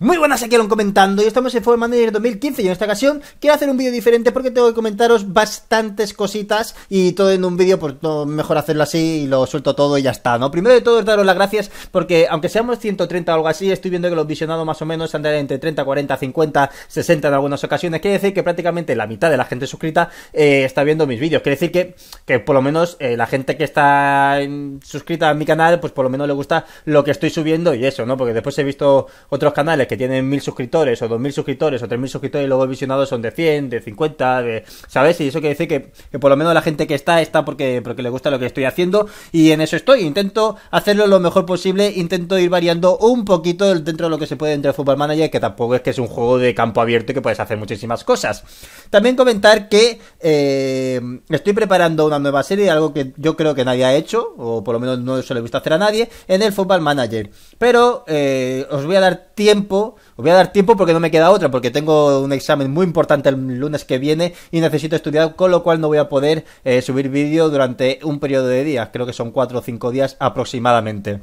Muy buenas, aquí Alon comentando y estamos en Football 2015 y en esta ocasión quiero hacer un vídeo diferente porque tengo que comentaros bastantes cositas y todo en un vídeo, pues mejor hacerlo así y lo suelto todo y ya está, ¿no? Primero de todo os daros las gracias porque aunque seamos 130 o algo así, estoy viendo que los visionados más o menos andan entre 30, 40, 50, 60 en algunas ocasiones, quiere decir que prácticamente la mitad de la gente suscrita eh, está viendo mis vídeos, quiere decir que, que por lo menos eh, la gente que está suscrita a mi canal, pues por lo menos le gusta lo que estoy subiendo y eso, ¿no? Porque después he visto otros canales que tienen mil suscriptores o dos mil suscriptores o tres mil suscriptores y luego visionados son de 100, de 50, ¿sabes? Y eso quiere decir que, por lo menos la gente que está está porque, porque le gusta lo que estoy haciendo y en eso estoy. Intento hacerlo lo mejor posible, intento ir variando un poquito dentro de lo que se puede dentro de Football Manager, que tampoco es que es un juego de campo abierto y que puedes hacer muchísimas cosas. También comentar que eh, estoy preparando una nueva serie, algo que yo creo que nadie ha hecho, o por lo menos no se le gusta hacer a nadie, en el Football Manager. Pero eh, os voy a dar tiempo os voy a dar tiempo porque no me queda otra, porque tengo un examen muy importante el lunes que viene y necesito estudiar, con lo cual no voy a poder eh, subir vídeo durante un periodo de días, creo que son 4 o 5 días aproximadamente.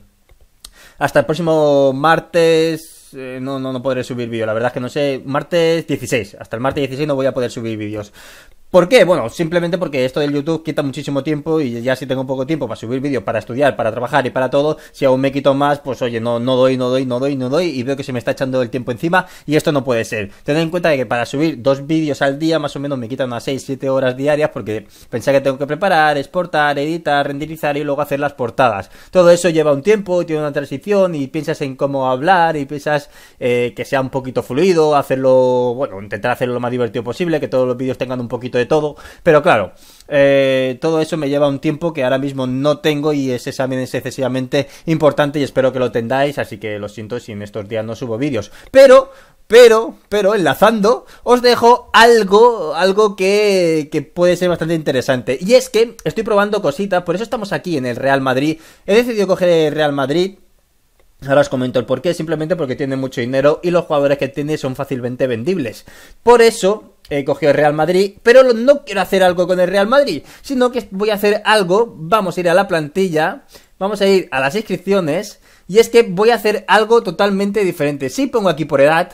Hasta el próximo martes, eh, no, no, no podré subir vídeo. La verdad es que no sé. Martes 16. Hasta el martes 16 no voy a poder subir vídeos. ¿Por qué? Bueno, simplemente porque esto del YouTube quita muchísimo tiempo y ya si tengo poco tiempo para subir vídeos, para estudiar, para trabajar y para todo, si aún me quito más, pues oye, no, no doy, no doy, no doy, no doy y veo que se me está echando el tiempo encima y esto no puede ser. Tened en cuenta que para subir dos vídeos al día más o menos me quitan unas 6, 7 horas diarias porque pensé que tengo que preparar, exportar, editar, renderizar y luego hacer las portadas. Todo eso lleva un tiempo, tiene una transición y piensas en cómo hablar y piensas eh, que sea un poquito fluido, hacerlo, bueno, intentar hacerlo lo más divertido posible, que todos los vídeos tengan un poquito de todo. Pero claro, eh, todo eso me lleva un tiempo que ahora mismo no tengo y ese examen es excesivamente importante y espero que lo tendáis, así que lo siento si en estos días no subo vídeos. Pero pero, pero, enlazando, os dejo algo, algo que, que, puede ser bastante interesante. Y es que estoy probando cositas, por eso estamos aquí en el Real Madrid. He decidido coger el Real Madrid. Ahora os comento el porqué, simplemente porque tiene mucho dinero y los jugadores que tiene son fácilmente vendibles. Por eso, he cogido Real Madrid, pero no quiero hacer algo con el Real Madrid, sino que voy a hacer algo, vamos a ir a la plantilla, vamos a ir a las inscripciones, y es que voy a hacer algo totalmente diferente. Si pongo aquí por edad,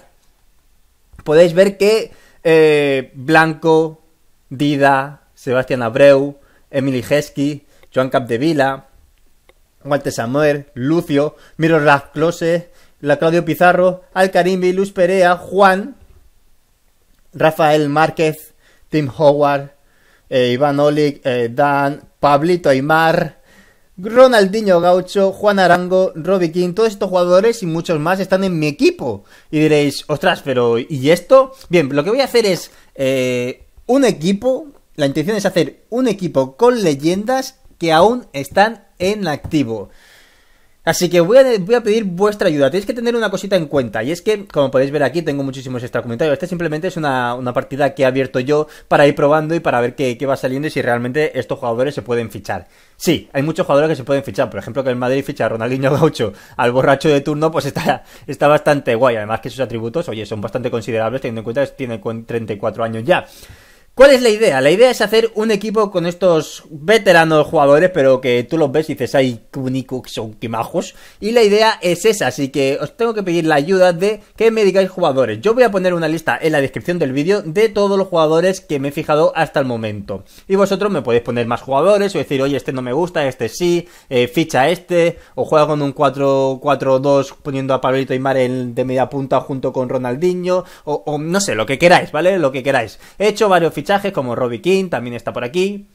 podéis ver que eh, Blanco, Dida, Sebastián Abreu, Emily Hesky, Joan Capdevila, Walter Samuel, Lucio, Miroslav Close, la Claudio Pizarro, Alcarimbi, Luis Perea, Juan, Rafael Márquez, Tim Howard, eh, Iván Olig, eh, Dan, Pablito Aymar, Ronaldinho Gaucho, Juan Arango, Robbie King, todos estos jugadores y muchos más están en mi equipo. Y diréis, ostras, pero ¿y esto? Bien, lo que voy a hacer es eh, un equipo, la intención es hacer un equipo con leyendas que aún están en activo. Así que voy a, voy a, pedir vuestra ayuda. Tenéis que tener una cosita en cuenta. Y es que, como podéis ver aquí, tengo muchísimos extra comentarios. Esta simplemente es una, una partida que he abierto yo para ir probando y para ver qué, qué, va saliendo y si realmente estos jugadores se pueden fichar. Sí, hay muchos jugadores que se pueden fichar. Por ejemplo, que el Madrid ficha a Ronaldinho Gaucho al borracho de turno, pues está, está bastante guay. Además que sus atributos, oye, son bastante considerables teniendo en cuenta que tiene 34 años ya. ¿Cuál es la idea? La idea es hacer un equipo con estos veteranos jugadores, pero que tú los ves y dices, ay, qué que son, qué Y la idea es esa, así que os tengo que pedir la ayuda de que me digáis jugadores. Yo voy a poner una lista en la descripción del vídeo de todos los jugadores que me he fijado hasta el momento. Y vosotros me podéis poner más jugadores o decir, oye, este no me gusta, este sí, eh, ficha este, o juega con un 4-4-2 poniendo a Pablito Aymar en, de media punta junto con Ronaldinho, o, no sé, lo que queráis, ¿vale? Lo que queráis. He hecho varios como Robbie King, también está por aquí.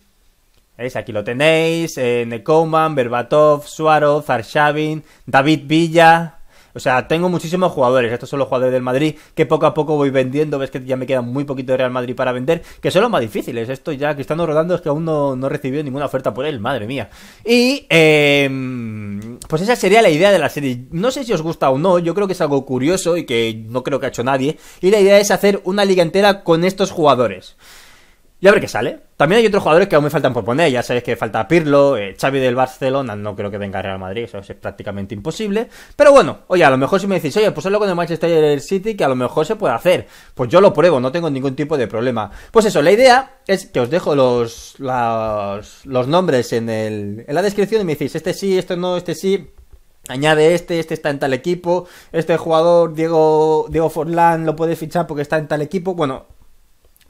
es Aquí lo tenéis. Eh, Nekoman, Berbatov, Suárez, Zarshavin, David Villa. O sea, tengo muchísimos jugadores. Estos son los jugadores del Madrid que poco a poco voy vendiendo. Ves que ya me queda muy poquito de Real Madrid para vender. Que son los más difíciles. Esto ya, Cristiano Rodando es que aún no, no ninguna oferta por él. Madre mía. Y... Em, pues esa sería la idea de la serie. No sé si os gusta o no, yo creo que es algo curioso y que no creo que ha hecho nadie. Y la idea es hacer una liga entera con estos jugadores. Y a ver qué sale. También hay otros jugadores que aún me faltan por poner. Ya sabéis que falta Pirlo, eh, Xavi del Barcelona. No creo que venga Real Madrid, eso es prácticamente imposible. Pero bueno, oye, a lo mejor si me decís, oye, pues hazlo con el Manchester City, que a lo mejor se puede hacer. Pues yo lo pruebo, no tengo ningún tipo de problema. Pues eso, la idea es que os dejo los, nombres en, el, en la descripción y me decís, este sí, este no, este sí. Añade este, este está en tal equipo, este jugador, Diego, Diego Forlán, lo puedes fichar porque está en tal equipo. Bueno,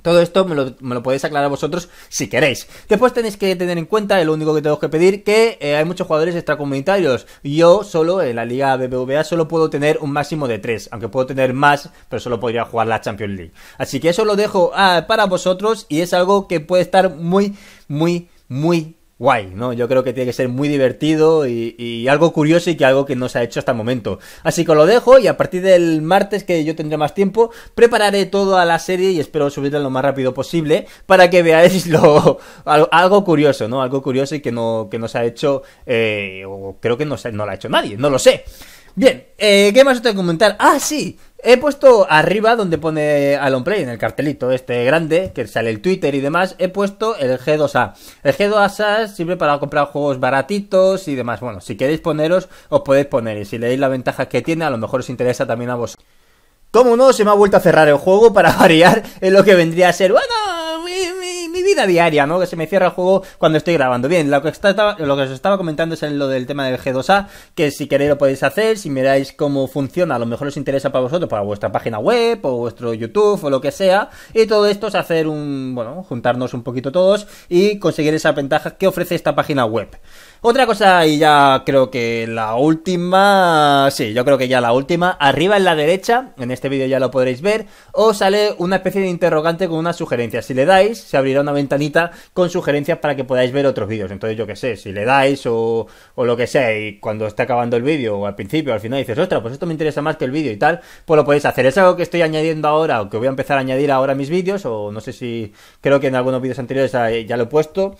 todo esto me lo, podéis aclarar vosotros si queréis. Después tenéis que tener en cuenta, el lo único que tengo que pedir, que eh, hay muchos jugadores extracomunitarios. Yo solo, en la liga BBVA, solo puedo tener un máximo de tres aunque puedo tener más, pero solo podría jugar la Champions League. Así que eso lo dejo ah, para vosotros y es algo que puede estar muy, muy, muy guay, ¿no? Yo creo que tiene que ser muy divertido y, algo curioso y que algo que no se ha hecho hasta el momento. Así que lo dejo y a partir del martes que yo tendré más tiempo, prepararé toda la serie y espero subirla lo más rápido posible para que veáis lo, algo, curioso, ¿no? Algo curioso y que no, que no se ha hecho, eh, o creo que no, no lo ha hecho nadie, no lo sé. Bien, eh, ¿qué más os tengo que comentar? Ah, sí, He puesto arriba donde pone Play en el cartelito este grande, que sale el Twitter y demás, he puesto el G2A. El G2A Siempre para comprar juegos baratitos y demás. Bueno, si queréis poneros, os podéis poner. Y si leéis la ventaja que tiene, a lo mejor os interesa también a vos Como no, se me ha vuelto a cerrar el juego para variar en lo que vendría a ser. Bueno, vida diaria, ¿no? Que se me cierra el juego cuando estoy grabando. Bien, lo que, lo que os estaba comentando es en lo del tema del G2A, que si queréis lo podéis hacer, si miráis cómo funciona, a lo mejor os interesa para vosotros, para vuestra página web o vuestro YouTube o lo que sea. Y todo esto es hacer un, bueno, juntarnos un poquito todos y conseguir esa ventaja que ofrece esta página web. Otra cosa, y ya creo que la última. Sí, yo creo que ya la última. Arriba en la derecha, en este vídeo ya lo podréis ver, os sale una especie de interrogante con una sugerencia. Si le dais, se abrirá una ventanita con sugerencias para que podáis ver otros vídeos. Entonces, yo qué sé, si le dais o, o lo que sea, y cuando esté acabando el vídeo, o al principio, o al final dices, ostras, pues esto me interesa más que el vídeo y tal, pues lo podéis hacer. Es algo que estoy añadiendo ahora, o que voy a empezar a añadir ahora a mis vídeos, o no sé si creo que en algunos vídeos anteriores ya lo he puesto.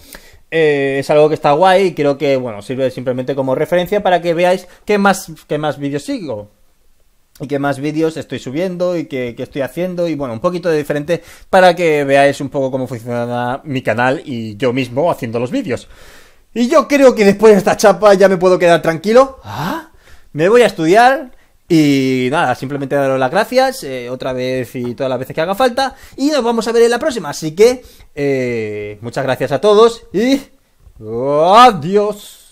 Eh, es algo que está guay y creo que, bueno, sirve simplemente como referencia para que veáis qué más, qué más vídeos sigo. Y qué más vídeos estoy subiendo y qué, estoy haciendo. Y bueno, un poquito de diferente para que veáis un poco cómo funciona mi canal y yo mismo haciendo los vídeos. Y yo creo que después de esta chapa ya me puedo quedar tranquilo. ¿Ah? Me voy a estudiar, y nada, simplemente daros las gracias eh, otra vez y todas las veces que haga falta. Y nos vamos a ver en la próxima. Así que eh, muchas gracias a todos y adiós.